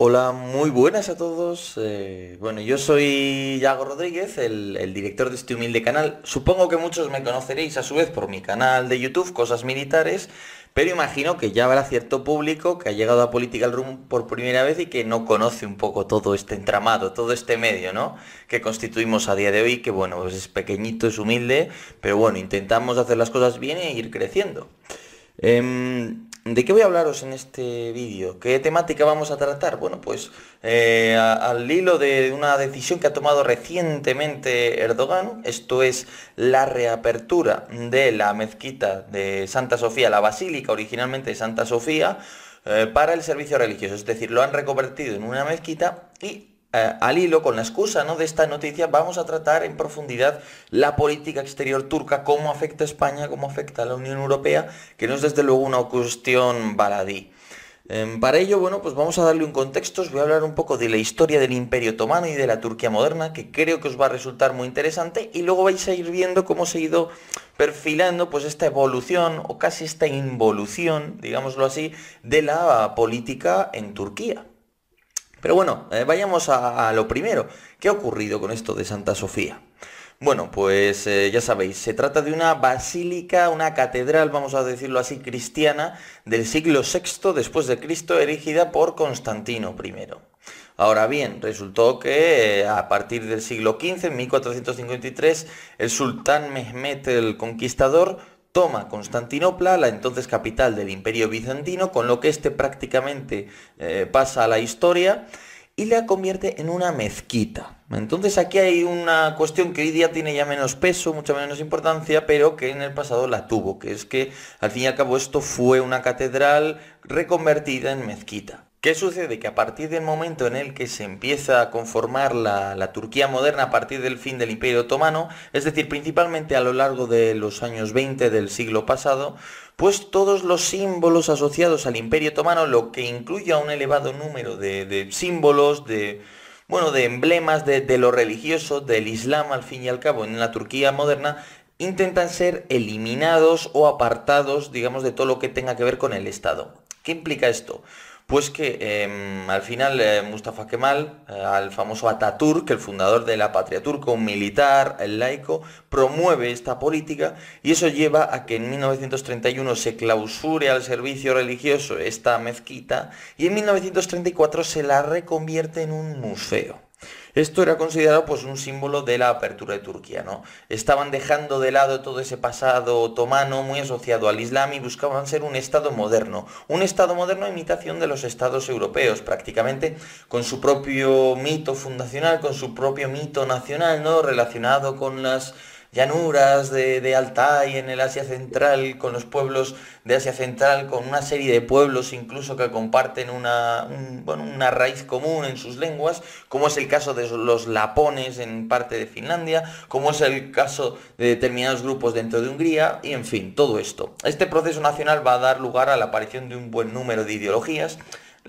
Hola, muy buenas a todos. Eh, bueno, yo soy Iago Rodríguez, el, director de este humilde canal. Supongo que muchos me conoceréis a su vez por mi canal de YouTube, Cosas Militares, pero imagino que ya habrá cierto público que ha llegado a Political Room por primera vez y que no conoce un poco todo este entramado, todo este medio, ¿no? Que constituimos a día de hoy, que bueno, pues es pequeñito, es humilde, pero bueno, intentamos hacer las cosas bien e ir creciendo. Em, ¿De qué voy a hablaros en este vídeo? ¿Qué temática vamos a tratar? Bueno, pues eh, al hilo de una decisión que ha tomado recientemente Erdogan, esto es la reapertura de la mezquita de Santa Sofía, la basílica originalmente de Santa Sofía, eh, para el servicio religioso. Es decir, lo han reconvertido en una mezquita y eh, al hilo, con la excusa ¿no? de esta noticia, vamos a tratar en profundidad la política exterior turca, cómo afecta a España, cómo afecta a la Unión Europea, que no es desde luego una cuestión baladí. Em, para ello, bueno, pues vamos a darle un contexto, os voy a hablar un poco de la historia del Imperio Otomano y de la Turquía moderna, que creo que os va a resultar muy interesante, y luego vais a ir viendo cómo se ha ido perfilando pues esta evolución, o casi esta involución, digámoslo así, de la política en Turquía. Pero bueno, eh, vayamos a, lo primero. ¿Qué ha ocurrido con esto de Santa Sofía? Bueno, pues eh, ya sabéis, se trata de una basílica, una catedral, vamos a decirlo así, cristiana del siglo VI después de Cristo, erigida por Constantino I. Ahora bien, resultó que eh, a partir del siglo XV, en 1453, el sultán Mehmet el Conquistador toma Constantinopla, la entonces capital del imperio bizantino, con lo que éste prácticamente eh, pasa a la historia y la convierte en una mezquita. Entonces aquí hay una cuestión que hoy día tiene ya menos peso, mucha menos importancia, pero que en el pasado la tuvo, que es que al fin y al cabo esto fue una catedral reconvertida en mezquita. ¿Qué sucede? Que a partir del momento en el que se empieza a conformar la, Turquía moderna, a partir del fin del Imperio Otomano, es decir, principalmente a lo largo de los años 20 del siglo pasado, pues todos los símbolos asociados al Imperio Otomano, lo que incluye a un elevado número de, símbolos, de, bueno, de emblemas de, de lo religioso, del Islam al fin y al cabo, en la Turquía moderna, intentan ser eliminados o apartados, digamos, de todo lo que tenga que ver con el Estado. ¿Qué implica esto? Pues que em, al final eh, Mustafa Kemal, eh, al famoso Ataturk, el fundador de la patria turco, militar, el laico, promueve esta política y eso lleva a que en 1931 se clausure al servicio religioso esta mezquita y en 1934 se la reconvierte en un museo. Esto era considerado pues un símbolo de la apertura de Turquía, ¿no? Estaban dejando de lado todo ese pasado otomano muy asociado al Islam y buscaban ser un Estado moderno, un Estado moderno a imitación de los Estados europeos prácticamente, con su propio mito fundacional, con su propio mito nacional, ¿no? Relacionado con las llanuras de, de, Altai, en el Asia Central, con los pueblos de Asia Central, con una serie de pueblos incluso que comparten una, una raíz común en sus lenguas, como es el caso de los lapones en parte de Finlandia, como es el caso de determinados grupos dentro de Hungría, y en fin, todo esto. Este proceso nacional va a dar lugar a la aparición de un buen número de ideologías,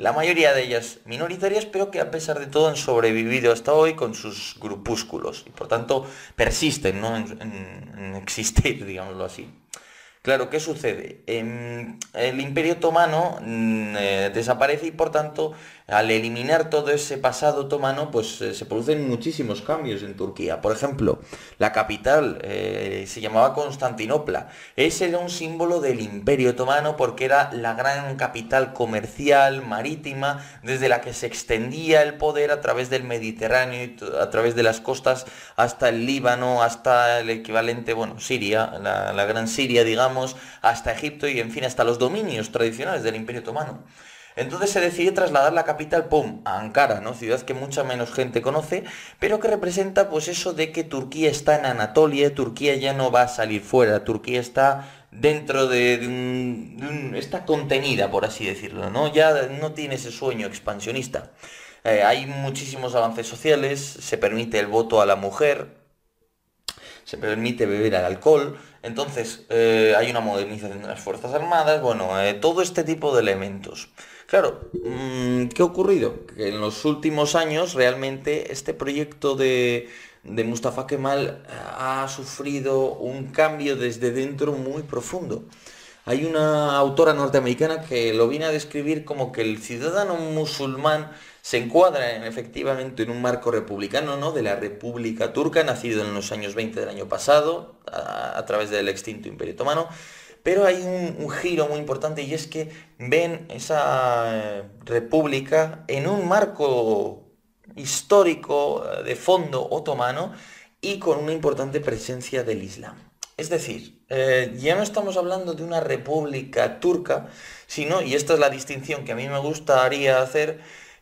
la mayoría de ellas minoritarias, pero que a pesar de todo han sobrevivido hasta hoy con sus grupúsculos y por tanto persisten ¿no? en existir, digámoslo así. Claro, ¿qué sucede? Em, el Imperio Otomano mm, eh, desaparece y por tanto, al eliminar todo ese pasado otomano, pues eh, se producen muchísimos cambios en Turquía. Por ejemplo, la capital eh, se llamaba Constantinopla. Ese era un símbolo del Imperio Otomano porque era la gran capital comercial, marítima, desde la que se extendía el poder a través del Mediterráneo, a través de las costas hasta el Líbano, hasta el equivalente, bueno, Siria, la gran Siria, digamos hasta Egipto y en fin, hasta los dominios tradicionales del Imperio Otomano. Entonces se decide trasladar la capital, ¡pum!, a Ankara, ¿no? Ciudad que mucha menos gente conoce, pero que representa pues eso de que Turquía está en Anatolia, Turquía ya no va a salir fuera, Turquía está dentro de, está contenida, por así decirlo, ¿no? Ya no tiene ese sueño expansionista. Eh, hay muchísimos avances sociales, se permite el voto a la mujer, se permite beber al alcohol, entonces, eh, hay una modernización de las Fuerzas Armadas, bueno, eh, todo este tipo de elementos. Claro, mm, ¿qué ha ocurrido? Que en los últimos años realmente este proyecto de Mustafa Kemal ha sufrido un cambio desde dentro muy profundo. Hay una autora norteamericana que lo viene a describir como que el ciudadano musulmán se encuadra efectivamente en un marco republicano ¿no? de la República Turca, nacido en los años 20 del año pasado, a, través del extinto Imperio Otomano, pero hay un, giro muy importante y es que ven esa eh, república en un marco histórico eh, de fondo otomano y con una importante presencia del Islam. Es decir, eh, ya no estamos hablando de una república turca, sino, y esta es la distinción que a mí me gustaría hacer,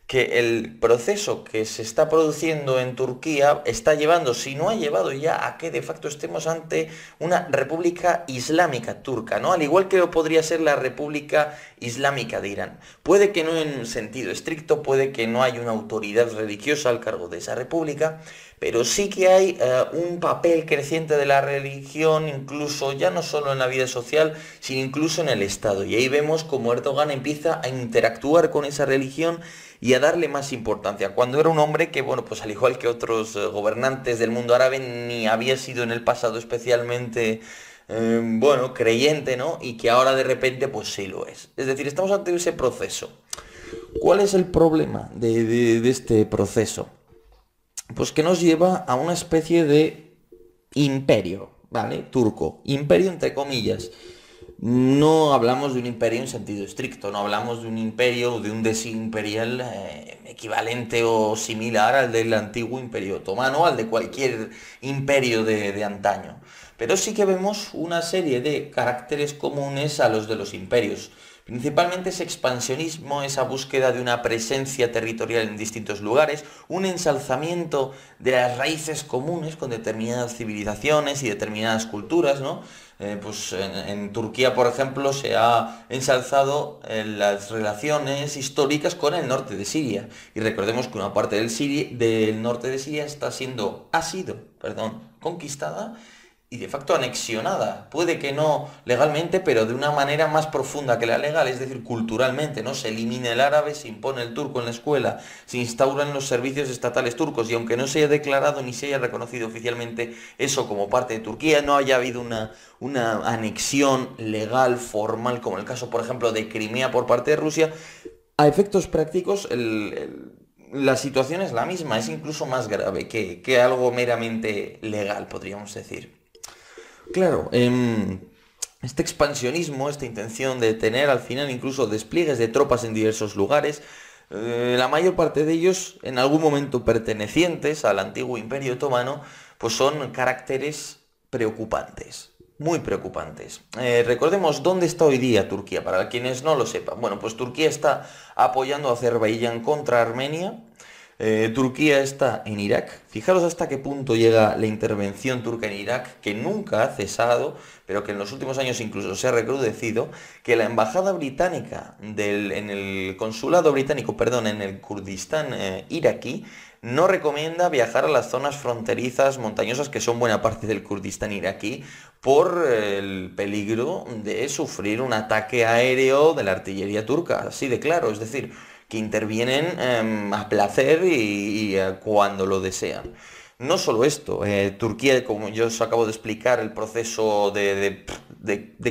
que el proceso que se está produciendo en Turquía está llevando, si no ha llevado ya a que de facto estemos ante una república islámica turca, ¿no? Al igual que lo podría ser la república islámica de Irán. Puede que no en sentido estricto, puede que no haya una autoridad religiosa al cargo de esa república, pero sí que hay eh, un papel creciente de la religión, incluso ya no solo en la vida social, sino incluso en el Estado. Y ahí vemos cómo Erdogan empieza a interactuar con esa religión, y a darle más importancia, cuando era un hombre que, bueno, pues al igual que otros eh, gobernantes del mundo árabe, ni había sido en el pasado especialmente, em, bueno, creyente, ¿no? Y que ahora de repente, pues sí lo es. Es decir, estamos ante ese proceso. ¿Cuál es el problema de este proceso? Pues que nos lleva a una especie de imperio, ¿vale? Turco. Imperio entre comillas no hablamos de un imperio en sentido estricto, no hablamos de un imperio o de un desimperial eh, equivalente o similar al del antiguo imperio otomano, o al de cualquier imperio de antaño. Pero sí que vemos una serie de caracteres comunes a los de los imperios Principalmente ese expansionismo, esa búsqueda de una presencia territorial en distintos lugares, un ensalzamiento de las raíces comunes con determinadas civilizaciones y determinadas culturas, ¿no? Eh, pues en, Turquía, por ejemplo, se ha ensalzado eh, las relaciones históricas con el norte de Siria. Y recordemos que una parte del, del norte de Siria está siendo, ha sido, perdón, conquistada y de facto anexionada. Puede que no legalmente, pero de una manera más profunda que la legal, es decir, culturalmente, ¿no? Se elimina el árabe, se impone el turco en la escuela, se instauran los servicios estatales turcos y aunque no se haya declarado ni se haya reconocido oficialmente eso como parte de Turquía, no haya habido una, una anexión legal, formal, como el caso, por ejemplo, de Crimea por parte de Rusia, a efectos prácticos, la situación es la misma, es incluso más grave que algo meramente legal, podríamos decir. Claro, em, este expansionismo, esta intención de tener al final incluso despliegues de tropas en diversos lugares, eh, la mayor parte de ellos en algún momento pertenecientes al antiguo imperio otomano, pues son caracteres preocupantes muy preocupantes. Eh, recordemos dónde está hoy día Turquía, para quienes no lo sepan. Bueno, pues Turquía está apoyando a Azerbaiyán contra Armenia, eh, Turquía está en Irak. Fijaros hasta qué punto llega la intervención turca en Irak, que nunca ha cesado, pero que en los últimos años incluso se ha recrudecido, que la embajada británica en el consulado británico, perdón, en el Kurdistán eh, iraquí, no recomienda viajar a las zonas fronterizas montañosas que son buena parte del Kurdistán iraquí por el peligro de sufrir un ataque aéreo de la artillería turca, así de claro, es decir, que intervienen em, a placer y, eh, cuando lo desean. No solo esto, eh, Turquía, como yo os acabo de explicar, el proceso de,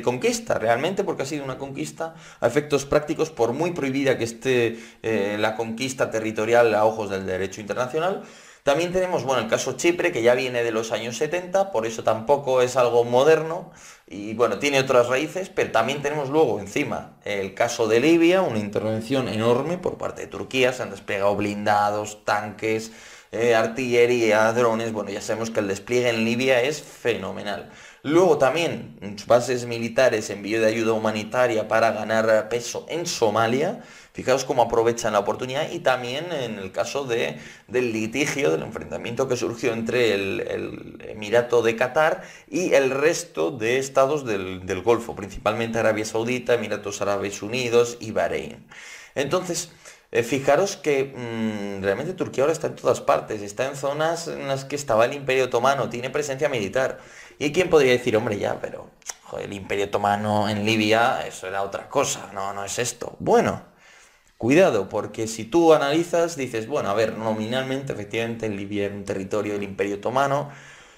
conquista realmente, porque ha sido una conquista a efectos prácticos, por muy prohibida que esté eh, la conquista territorial a ojos del derecho internacional, también tenemos, bueno, el caso Chipre, que ya viene de los años 70, por eso tampoco es algo moderno y, bueno, tiene otras raíces, pero también tenemos luego encima el caso de Libia, una intervención enorme por parte de Turquía, se han desplegado blindados, tanques, eh, artillería, drones, bueno, ya sabemos que el despliegue en Libia es fenomenal. Luego también bases militares envío de ayuda humanitaria para ganar peso en Somalia. Fijaos cómo aprovechan la oportunidad y también en el caso de, del litigio, del enfrentamiento que surgió entre el, Emirato de Qatar y el resto de estados del, Golfo, principalmente Arabia Saudita, Emiratos Árabes Unidos y Bahrein. Entonces, eh, fijaros que mm, realmente Turquía ahora está en todas partes, está en zonas en las que estaba el Imperio Otomano, tiene presencia militar. Y quién podría decir, hombre, ya, pero el imperio otomano en Libia, eso era otra cosa, no, no es esto. Bueno, cuidado, porque si tú analizas, dices, bueno, a ver, nominalmente, efectivamente, en Libia era un territorio del imperio otomano,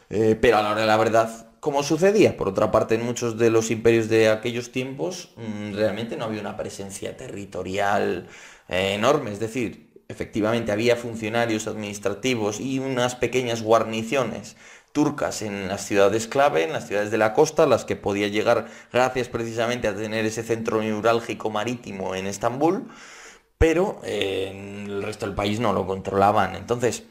eh, pero a la hora de la verdad, ¿cómo sucedía, por otra parte, en muchos de los imperios de aquellos tiempos, mm, realmente no había una presencia territorial eh, enorme, es decir, efectivamente había funcionarios administrativos y unas pequeñas guarniciones turcas en las ciudades clave, en las ciudades de la costa, las que podía llegar gracias precisamente a tener ese centro neurálgico marítimo en Estambul, pero eh, en el resto del país no lo controlaban. Entonces,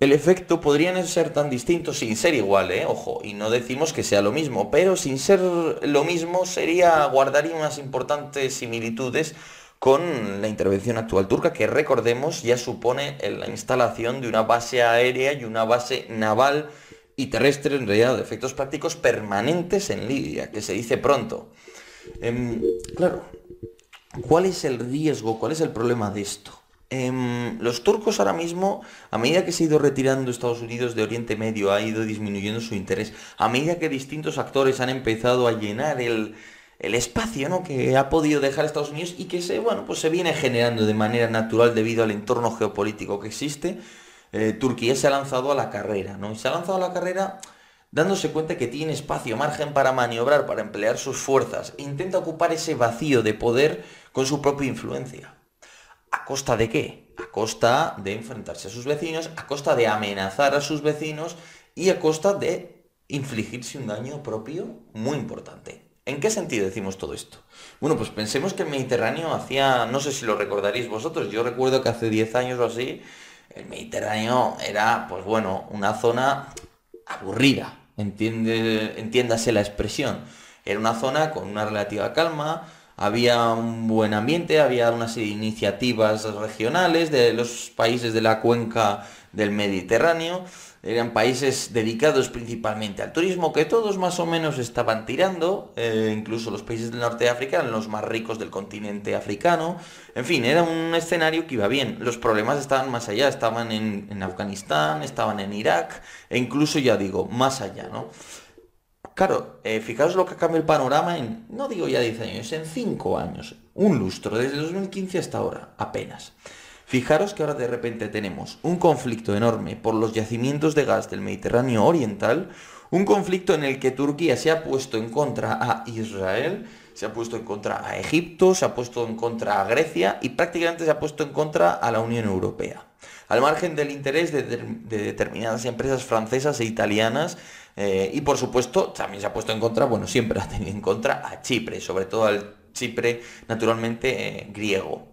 el efecto podría no ser tan distinto sin ser igual, eh, ojo, y no decimos que sea lo mismo, pero sin ser lo mismo sería guardaría más importantes similitudes con la intervención actual turca, que recordemos ya supone la instalación de una base aérea y una base naval y terrestre, en realidad, de efectos prácticos permanentes en Libia, que se dice pronto. Em, claro, ¿cuál es el riesgo, cuál es el problema de esto? Em, los turcos ahora mismo, a medida que se ha ido retirando Estados Unidos de Oriente Medio, ha ido disminuyendo su interés, a medida que distintos actores han empezado a llenar el, el espacio ¿no? que ha podido dejar Estados Unidos y que se, bueno, pues se viene generando de manera natural debido al entorno geopolítico que existe, eh, Turquía se ha lanzado a la carrera, ¿no? Y se ha lanzado a la carrera dándose cuenta que tiene espacio, margen para maniobrar, para emplear sus fuerzas, e intenta ocupar ese vacío de poder con su propia influencia. ¿A costa de qué? A costa de enfrentarse a sus vecinos, a costa de amenazar a sus vecinos y a costa de infligirse un daño propio muy importante. ¿En qué sentido decimos todo esto? Bueno, pues pensemos que el Mediterráneo hacía, no sé si lo recordaréis vosotros, yo recuerdo que hace 10 años o así, el Mediterráneo era, pues bueno, una zona aburrida, entiende, entiéndase la expresión. Era una zona con una relativa calma, había un buen ambiente, había unas iniciativas regionales de los países de la cuenca del Mediterráneo, eran países dedicados principalmente al turismo, que todos más o menos estaban tirando, eh, incluso los países del norte de África los más ricos del continente africano, en fin, era un escenario que iba bien, los problemas estaban más allá, estaban en, Afganistán, estaban en Irak, e incluso, ya digo, más allá, ¿no? Claro, eh, fijaos lo que cambia el panorama en, no digo ya 10 años, en 5 años, un lustro, desde 2015 hasta ahora, apenas. Fijaros que ahora de repente tenemos un conflicto enorme por los yacimientos de gas del Mediterráneo Oriental, un conflicto en el que Turquía se ha puesto en contra a Israel, se ha puesto en contra a Egipto, se ha puesto en contra a Grecia y prácticamente se ha puesto en contra a la Unión Europea. Al margen del interés de, determinadas empresas francesas e italianas, eh, y por supuesto también se ha puesto en contra, bueno, siempre ha tenido en contra a Chipre, sobre todo al Chipre naturalmente eh, griego.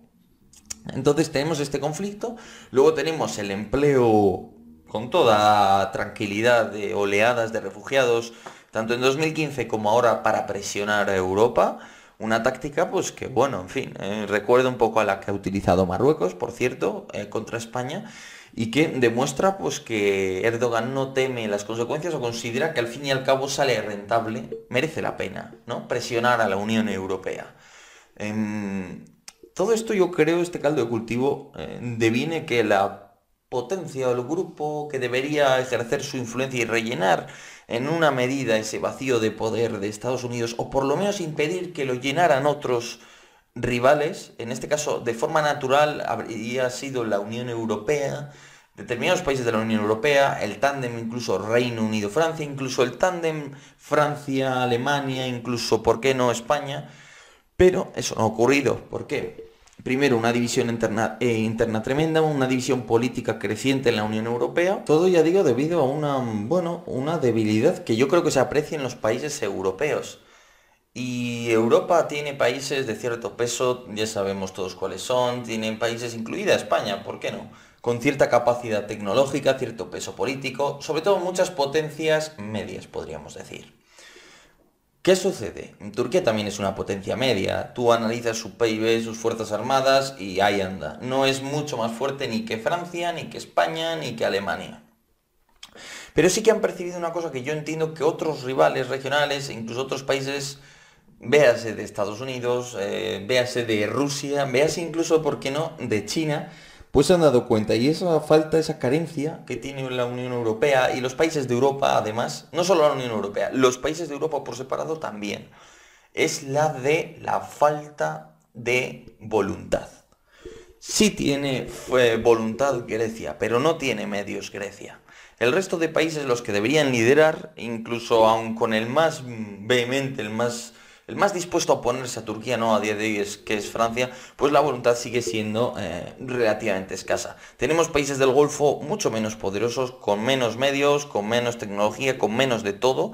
Entonces tenemos este conflicto, luego tenemos el empleo con toda tranquilidad de oleadas de refugiados, tanto en 2015 como ahora para presionar a Europa, una táctica pues que bueno, en fin, eh, recuerda un poco a la que ha utilizado Marruecos, por cierto, eh, contra España, y que demuestra pues que Erdogan no teme las consecuencias o considera que al fin y al cabo sale rentable, merece la pena, ¿no? Presionar a la Unión Europea. Em, todo esto yo creo, este caldo de cultivo, eh, devine que la potencia o el grupo que debería ejercer su influencia y rellenar en una medida ese vacío de poder de Estados Unidos, o por lo menos impedir que lo llenaran otros rivales, en este caso de forma natural habría sido la Unión Europea, determinados países de la Unión Europea, el tándem incluso Reino Unido-Francia, incluso el tándem Francia-Alemania, incluso, ¿por qué no España? Pero eso no ha ocurrido. ¿Por qué? primero una división eh, interna, tremenda, una división política creciente en la Unión Europea, todo ya digo debido a una, bueno, una debilidad que yo creo que se aprecia en los países europeos. Y Europa tiene países de cierto peso, ya sabemos todos cuáles son, tienen países incluida España, ¿por qué no? Con cierta capacidad tecnológica, cierto peso político, sobre todo muchas potencias medias, podríamos decir. ¿Qué sucede? Turquía también es una potencia media. Tú analizas su PIB, sus fuerzas armadas y ahí anda. No es mucho más fuerte ni que Francia, ni que España, ni que Alemania. Pero sí que han percibido una cosa que yo entiendo que otros rivales regionales, e incluso otros países, véase de Estados Unidos, eh, véase de Rusia, véase incluso, ¿por qué no?, de China, pues se han dado cuenta. Y esa falta, esa carencia que tiene la Unión Europea y los países de Europa, además, no solo la Unión Europea, los países de Europa por separado también, es la de la falta de voluntad. Sí tiene eh, voluntad Grecia, pero no tiene medios Grecia. El resto de países los que deberían liderar, incluso aún con el más vehemente, el más el más dispuesto a oponerse a Turquía, no a día de hoy, es que es Francia, pues la voluntad sigue siendo eh, relativamente escasa. Tenemos países del Golfo mucho menos poderosos, con menos medios, con menos tecnología, con menos de todo,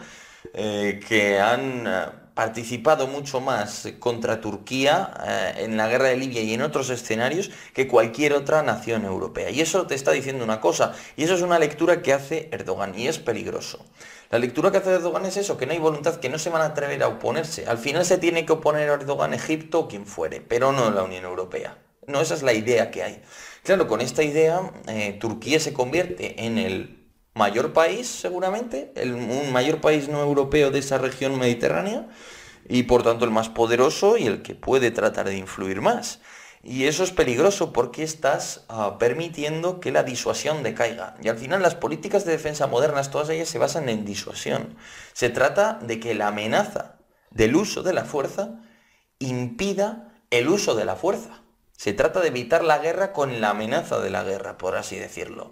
eh, que han eh, participado mucho más contra Turquía eh, en la guerra de Libia y en otros escenarios que cualquier otra nación europea. Y eso te está diciendo una cosa, y eso es una lectura que hace Erdogan, y es peligroso. La lectura que hace Erdogan es eso, que no hay voluntad, que no se van a atrever a oponerse. Al final se tiene que oponer a Erdogan Egipto o quien fuere, pero no la Unión Europea. No, esa es la idea que hay. Claro, con esta idea, eh, Turquía se convierte en el mayor país seguramente, el un mayor país no europeo de esa región mediterránea y por tanto el más poderoso y el que puede tratar de influir más. Y eso es peligroso porque estás ah, permitiendo que la disuasión decaiga. Y al final las políticas de defensa modernas, todas ellas se basan en disuasión. Se trata de que la amenaza del uso de la fuerza impida el uso de la fuerza. Se trata de evitar la guerra con la amenaza de la guerra, por así decirlo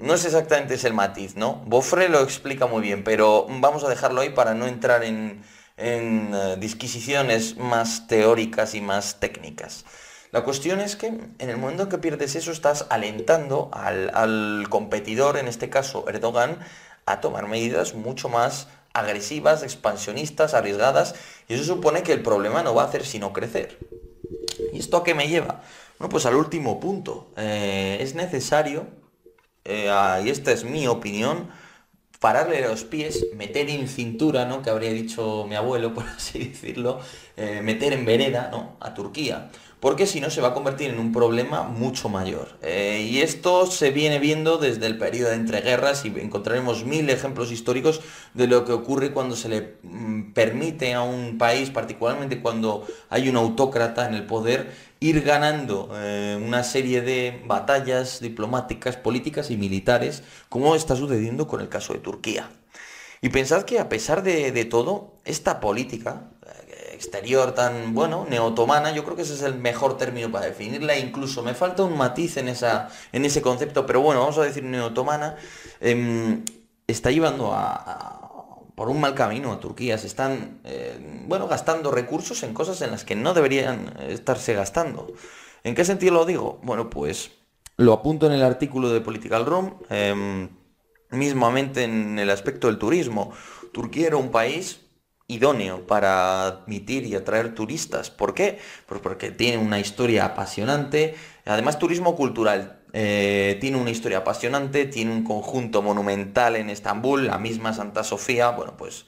no es exactamente ese el matiz, ¿no? Bofre lo explica muy bien, pero vamos a dejarlo ahí para no entrar en, eh, disquisiciones más teóricas y más técnicas. La cuestión es que en el momento que pierdes eso estás alentando al, competidor, en este caso Erdogan, a tomar medidas mucho más agresivas, expansionistas, arriesgadas, y eso supone que el problema no va a hacer sino crecer. ¿Y esto a qué me lleva? Bueno, pues al último punto. Eh, es necesario y eh, esta es mi opinión, pararle los pies, meter en cintura, ¿no? Que habría dicho mi abuelo, por así decirlo, eh, meter en vereda, A Turquía. Porque si no se va a convertir en un problema mucho mayor. Eh, y esto se viene viendo desde el periodo de entreguerras y encontraremos mil ejemplos históricos de lo que ocurre cuando se le mm, permite a un país, particularmente cuando hay un autócrata en el poder, ir ganando eh, una serie de batallas diplomáticas, políticas y militares, como está sucediendo con el caso de Turquía. Y pensad que a pesar de, todo, esta política eh, exterior tan, bueno, neotomana, yo creo que ese es el mejor término para definirla, incluso me falta un matiz en, esa, en ese concepto, pero bueno, vamos a decir neotomana, em, está llevando a por un mal camino a Turquía. Se están, eh, bueno, gastando recursos en cosas en las que no deberían estarse gastando. ¿En qué sentido lo digo? Bueno, pues lo apunto en el artículo de Political Room, em, mismamente en el aspecto del turismo. Turquía era un país idóneo para admitir y atraer turistas. ¿Por qué? Pues porque tiene una historia apasionante. Además, turismo cultural eh, tiene una historia apasionante, tiene un conjunto monumental en Estambul, la misma Santa Sofía. Bueno, pues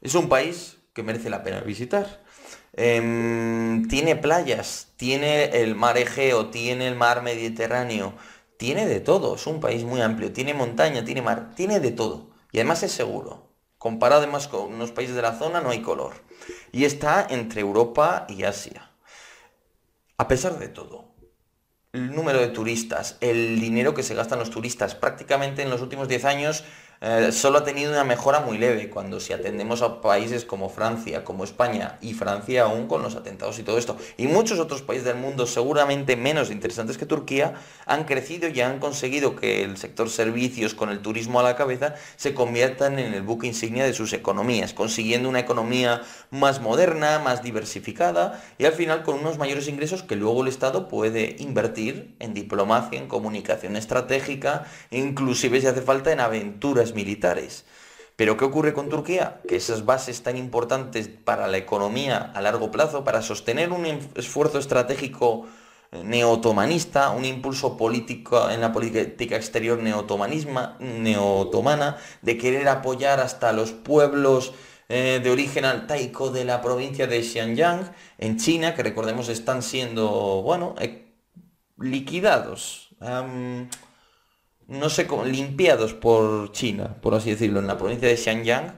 es un país que merece la pena visitar. Em, tiene playas, tiene el mar Egeo, tiene el mar Mediterráneo, tiene de todo. Es un país muy amplio, tiene montaña, tiene mar, tiene de todo. Y además es seguro. Comparado además con unos países de la zona, no hay color. Y está entre Europa y Asia. A pesar de todo, el número de turistas, el dinero que se gastan los turistas. Prácticamente en los últimos 10 años eh, solo ha tenido una mejora muy leve cuando si atendemos a países como Francia, como España y Francia aún con los atentados y todo esto, y muchos otros países del mundo seguramente menos interesantes que Turquía, han crecido y han conseguido que el sector servicios con el turismo a la cabeza se conviertan en el buque insignia de sus economías, consiguiendo una economía más moderna, más diversificada y al final con unos mayores ingresos que luego el Estado puede invertir en diplomacia, en comunicación estratégica, inclusive si hace falta en aventuras militares. Pero ¿qué ocurre con Turquía? Que esas bases tan importantes para la economía a largo plazo, para sostener un esfuerzo estratégico eh, neotomanista, un impulso político en la política exterior neotomana, de querer apoyar hasta los pueblos eh, de origen altaico de la provincia de Xianyang, en China, que recordemos están siendo, bueno, eh, liquidados no sé, limpiados por China, por así decirlo, en la provincia de Xiangyang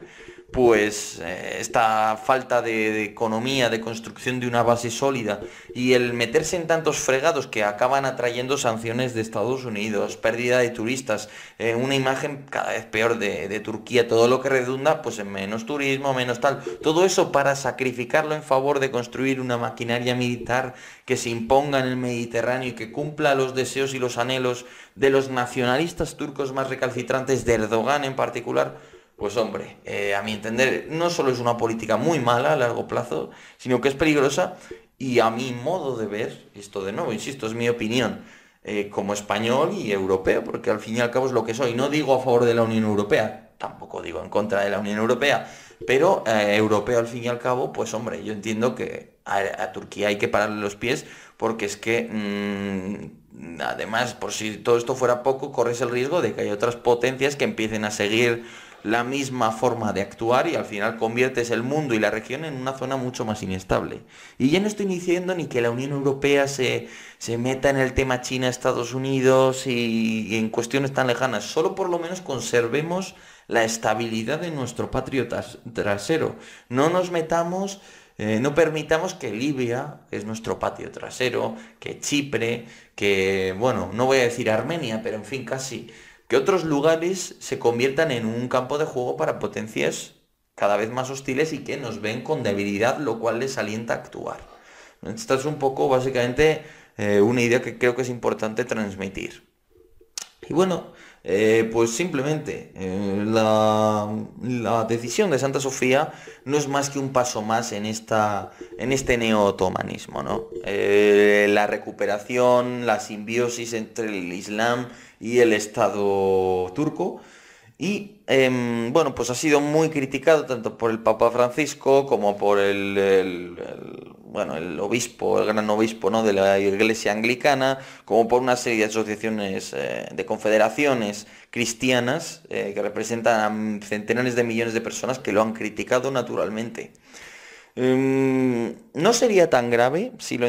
pues eh, esta falta de, economía, de construcción de una base sólida y el meterse en tantos fregados que acaban atrayendo sanciones de Estados Unidos, pérdida de turistas, eh, una imagen cada vez peor de, de, Turquía, todo lo que redunda pues en menos turismo, menos tal, todo eso para sacrificarlo en favor de construir una maquinaria militar que se imponga en el Mediterráneo y que cumpla los deseos y los anhelos de los nacionalistas turcos más recalcitrantes, de Erdogan en particular, pues hombre, eh, a mi entender, no solo es una política muy mala a largo plazo, sino que es peligrosa y a mi modo de ver, esto de nuevo, insisto, es mi opinión eh, como español y europeo, porque al fin y al cabo es lo que soy. No digo a favor de la Unión Europea, tampoco digo en contra de la Unión Europea, pero eh, europeo al fin y al cabo, pues hombre, yo entiendo que a, Turquía hay que pararle los pies porque es que... Mm, además, por si todo esto fuera poco, corres el riesgo de que hay otras potencias que empiecen a seguir la misma forma de actuar y al final conviertes el mundo y la región en una zona mucho más inestable. Y ya no estoy diciendo ni que la Unión Europea se, se meta en el tema China-Estados Unidos y, en cuestiones tan lejanas, solo por lo menos conservemos la estabilidad de nuestro patrio trasero. No nos metamos... Eh, no permitamos que Libia, es nuestro patio trasero, que Chipre, que, bueno, no voy a decir Armenia, pero en fin, casi, otros lugares se conviertan en un campo de juego para potencias cada vez más hostiles y que nos ven con debilidad, lo cual les alienta a actuar. Esta es un poco básicamente eh, una idea que creo que es importante transmitir. Y bueno, eh, pues simplemente eh, la, decisión de Santa Sofía no es más que un paso más en, esta, en este neotomanismo, ¿no? Eh, la recuperación, la simbiosis entre el Islam y el Estado turco. Y em, bueno, pues ha sido muy criticado tanto por el Papa Francisco como por el bueno, el obispo, el gran obispo ¿no? de la iglesia anglicana, como por una serie de asociaciones, eh, de confederaciones cristianas eh, que representan a centenares de millones de personas que lo han criticado naturalmente. Em, no sería tan grave si lo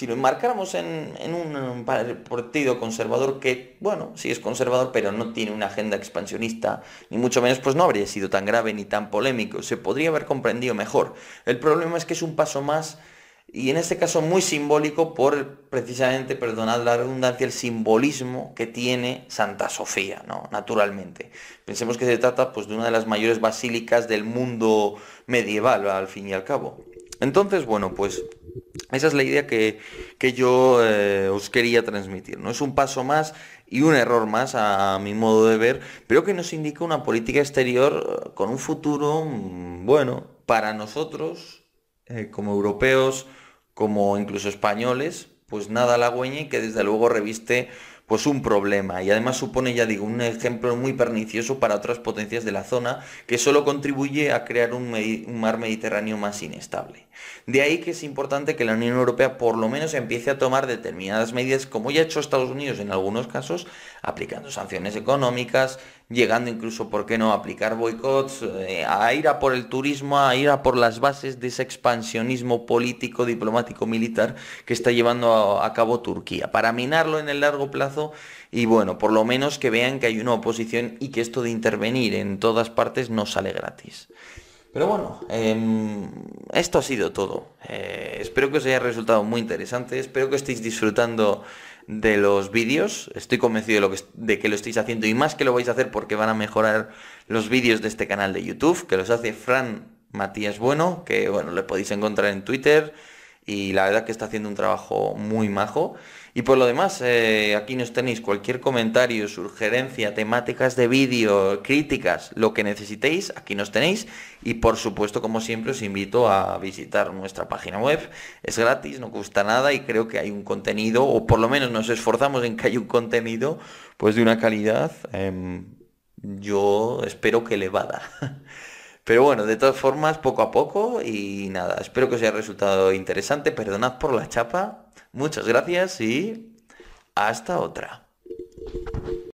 si lo enmarcáramos en, un partido conservador que, bueno, sí es conservador, pero no tiene una agenda expansionista, ni mucho menos, pues no habría sido tan grave ni tan polémico, se podría haber comprendido mejor. El problema es que es un paso más, y en este caso muy simbólico por, precisamente, perdonad la redundancia, el simbolismo que tiene Santa Sofía, ¿no? Naturalmente. Pensemos que se trata, pues, de una de las mayores basílicas del mundo medieval, al fin y al cabo. Entonces, bueno, pues esa es la idea que, yo eh, os quería transmitir. ¿no? Es un paso más y un error más a, mi modo de ver, pero que nos indica una política exterior eh, con un futuro, mm, bueno, para nosotros, eh, como europeos, como incluso españoles, pues nada halagüeña y que desde luego reviste pues un problema y además supone, ya digo, un ejemplo muy pernicioso para otras potencias de la zona que solo contribuye a crear un, mar Mediterráneo más inestable. De ahí que es importante que la Unión Europea por lo menos empiece a tomar determinadas medidas, como ya ha hecho Estados Unidos en algunos casos, aplicando sanciones económicas, llegando incluso, ¿por qué no?, a aplicar boicots, eh, a ir a por el turismo, a ir a por las bases de ese expansionismo político, diplomático, militar que está llevando a, cabo Turquía, para minarlo en el largo plazo y bueno, por lo menos que vean que hay una oposición y que esto de intervenir en todas partes no sale gratis. Pero bueno, em, esto ha sido todo. Eh, espero que os haya resultado muy interesante, espero que estéis disfrutando de los vídeos. Estoy convencido de, que, que lo estáis haciendo y más que lo vais a hacer porque van a mejorar los vídeos de este canal de YouTube, que los hace Fran Matías Bueno, que bueno, le podéis encontrar en Twitter, y la verdad que está haciendo un trabajo muy majo. Y por lo demás, eh, aquí nos tenéis cualquier comentario, sugerencia, temáticas de vídeo, críticas, lo que necesitéis, aquí nos tenéis. Y por supuesto, como siempre, os invito a visitar nuestra página web. Es gratis, no cuesta nada y creo que hay un contenido, o por lo menos nos esforzamos en que hay un contenido, pues de una calidad, em, yo espero que elevada. Pero bueno, de todas formas, poco a poco y nada, espero que os haya resultado interesante. Perdonad por la chapa. Muchas gracias y hasta otra.